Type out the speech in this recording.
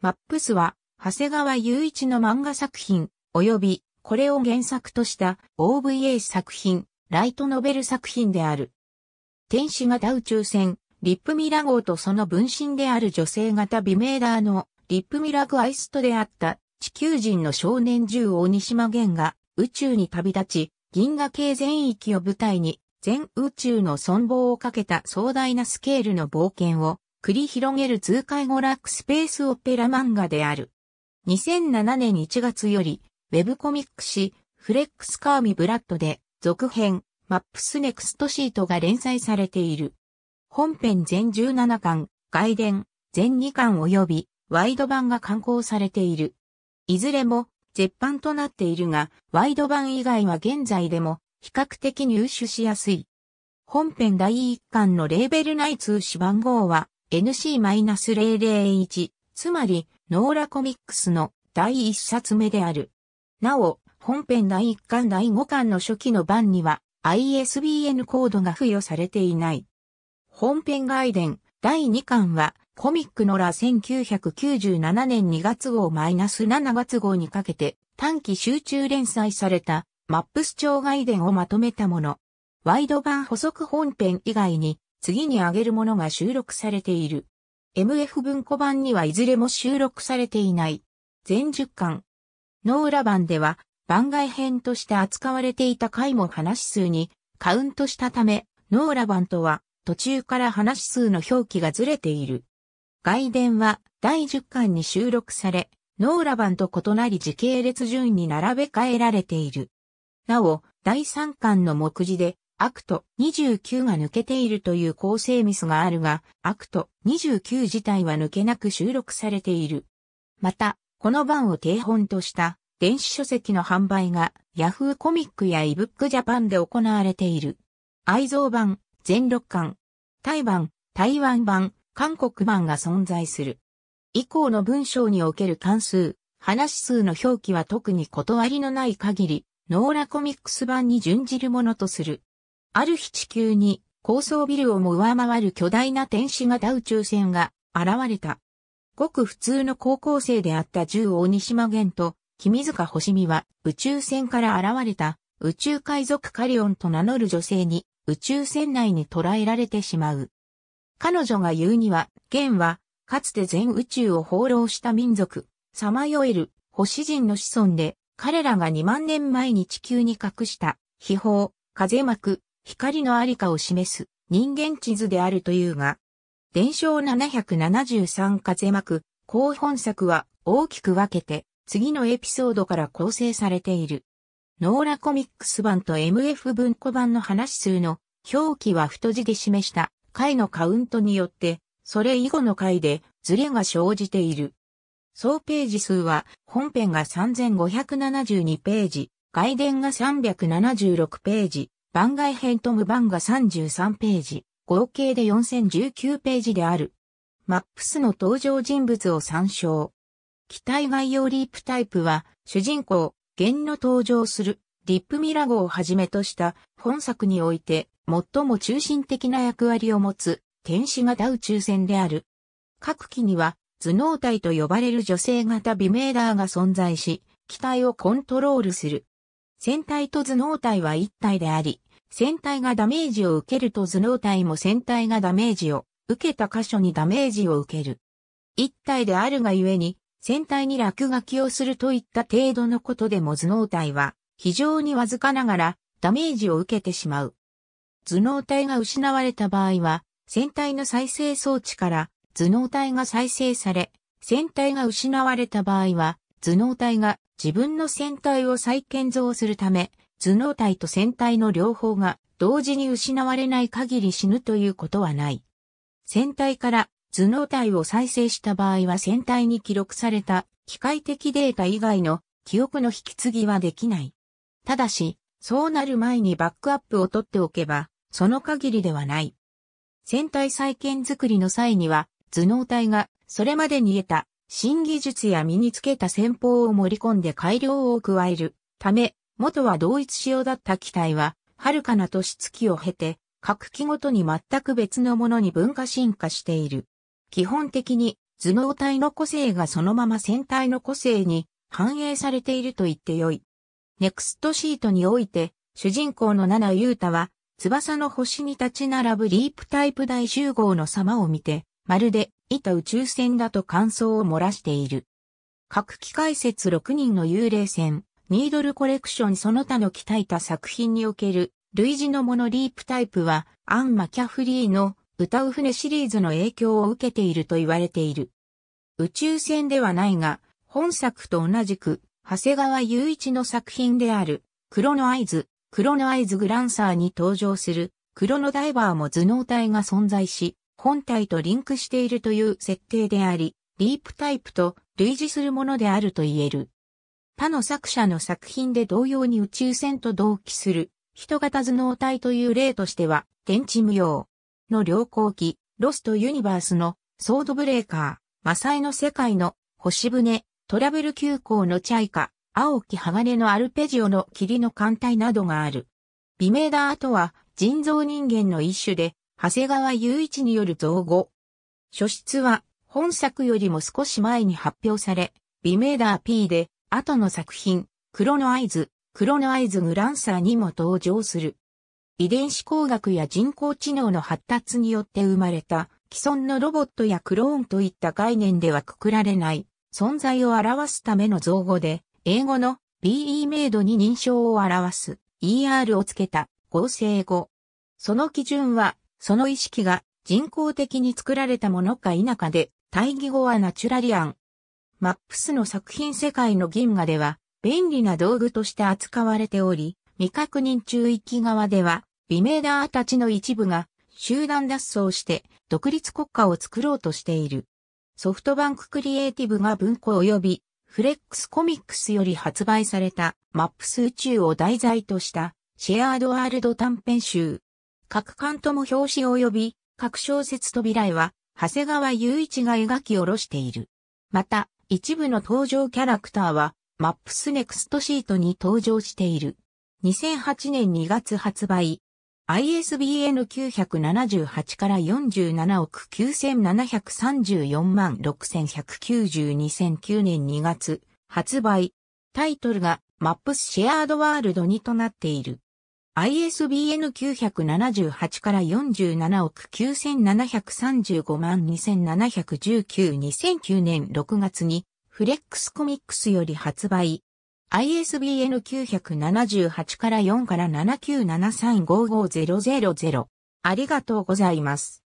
マップスは、長谷川雄一の漫画作品、及び、これを原作とした OVA 作品、ライトノベル作品である。天使型宇宙船、リップミラ号とその分身である女性型ビメーダーのリップミラグアイストであった地球人の少年獣王西島玄が宇宙に旅立ち、銀河系全域を舞台に全宇宙の存亡をかけた壮大なスケールの冒険を繰り広げる痛快娯楽スペースオペラ漫画である。2007年1月より、ウェブコミック誌、フレックスカーミブラッドで、続編、マップスネクストシートが連載されている。本編全17巻、外伝、全2巻及び、ワイド版が刊行されている。いずれも、絶版となっているが、ワイド版以外は現在でも、比較的入手しやすい。本編第1巻のレーベル内通紙番号は、NC-001、つまり、ノーラコミックスの第1冊目である。なお、本編第1巻第5巻の初期の版には ISBN コードが付与されていない。本編外伝第2巻はコミックのラ1997年2月号 -7 月号にかけて短期集中連載されたマップス町外伝をまとめたもの。ワイド版補足本編以外に次に挙げるものが収録されている。MF 文庫版にはいずれも収録されていない。全10巻。ノーラ版では番外編として扱われていた回も話数にカウントしたため、ノーラ版とは途中から話数の表記がずれている。外伝は第10巻に収録され、ノーラ版と異なり時系列順に並べ替えられている。なお、第3巻の目次で、アクト29が抜けているという構成ミスがあるが、アクト29自体は抜けなく収録されている。また、この版を定本とした電子書籍の販売が Yahoo コミックや ebook ャパンで行われている。愛蔵版、全6巻、台版、台湾版、韓国版が存在する。以降の文章における関数、話数の表記は特に断りのない限り、ノーラコミックス版に準じるものとする。ある日地球に高層ビルをも上回る巨大な天使型宇宙船が現れた。ごく普通の高校生であった獣大西島玄と君塚星美は宇宙船から現れた宇宙海賊カリオンと名乗る女性に宇宙船内に捕らえられてしまう。彼女が言うには、玄はかつて全宇宙を放浪した民族、さまよえる星人の子孫で彼らが2万年前に地球に隠した秘宝、風幕、光のありかを示す人間地図であるというが、伝承773風幕、後本作は大きく分けて次のエピソードから構成されている。ノーラコミックス版と MF 文庫版の話数の表記は太字で示した回のカウントによって、それ以後の回でズレが生じている。総ページ数は本編が3572ページ、外伝が376ページ、番外編トム番が33ページ、合計で4019ページである。マップスの登場人物を参照。機体概要リープタイプは、主人公、弦の登場する、ディップミラゴをはじめとした本作において、最も中心的な役割を持つ、天使型宇宙船である。各機には、頭脳体と呼ばれる女性型ビメーダーが存在し、機体をコントロールする。船体と頭脳体は一体であり、船体がダメージを受けると頭脳体も船体がダメージを受けた箇所にダメージを受ける。一体であるがゆえに、船体に落書きをするといった程度のことでも頭脳体は非常にわずかながらダメージを受けてしまう。頭脳体が失われた場合は、船体の再生装置から頭脳体が再生され、船体が失われた場合は、頭脳体が自分の船体を再建造するため、頭脳体と戦体の両方が同時に失われない限り死ぬということはない。戦体から頭脳体を再生した場合は戦体に記録された機械的データ以外の記憶の引き継ぎはできない。ただし、そうなる前にバックアップを取っておけば、その限りではない。戦体再建作りの際には、頭脳体がそれまでに得た新技術や身につけた戦法を盛り込んで改良を加えるため、元は同一仕様だった機体は、遥かな年月を経て、各機ごとに全く別のものに文化進化している。基本的に頭脳体の個性がそのまま船体の個性に反映されていると言ってよい。ネクストシートにおいて、主人公の七優太は、翼の星に立ち並ぶリープタイプ大集合の様を見て、まるで、いた宇宙船だと感想を漏らしている。各機解説6人の幽霊船、ニードルコレクションその他の鍛えた作品における類似のモノリープタイプはアン・マキャフリーの歌う船シリーズの影響を受けていると言われている。宇宙船ではないが、本作と同じく、長谷川雄一の作品である、クロノアイズ、クロノアイズグランサーに登場する、クロノダイバーも頭脳体が存在し、本体とリンクしているという設定であり、リープタイプと類似するものであると言える。他の作者の作品で同様に宇宙船と同期する、人型頭脳体という例としては、天地無用の良好機、ロストユニバースのソードブレーカー、マサイの世界の星船、トラベル急行のチャイカ、青木鋼のアルペジオの霧の艦隊などがある。メーダーとは人造人間の一種で、長谷川雄一による造語。書出は本作よりも少し前に発表され、ビメーダー P で後の作品、クロノアイズ、クロノアイズグランサーにも登場する。遺伝子工学や人工知能の発達によって生まれた既存のロボットやクローンといった概念ではくくられない存在を表すための造語で、英語の BE メイドに認証を表す ER をつけた合成語。その基準は、その意識が人工的に作られたものか否かで、対義語はナチュラリアン、マップスの作品世界の銀河では、便利な道具として扱われており、未確認中域側では、ビメーダーたちの一部が集団脱走して独立国家を作ろうとしている。ソフトバンククリエイティブが文庫及びフレックスコミックスより発売されたマップス宇宙を題材としたシェアードワールド短編集。各巻とも表紙及び各小説扉絵は長谷川雄一が描き下ろしている。また、一部の登場キャラクターは、マップスネクストシートに登場している。2008年2月発売。ISBN 978から47億9734万6192千9年2月発売。タイトルがマップスシェアードワールドにとなっている。ISBN 978から47億9735万2719-2009年6月にフレックスコミックスより発売。ISBN 978から4から797355000。ありがとうございます。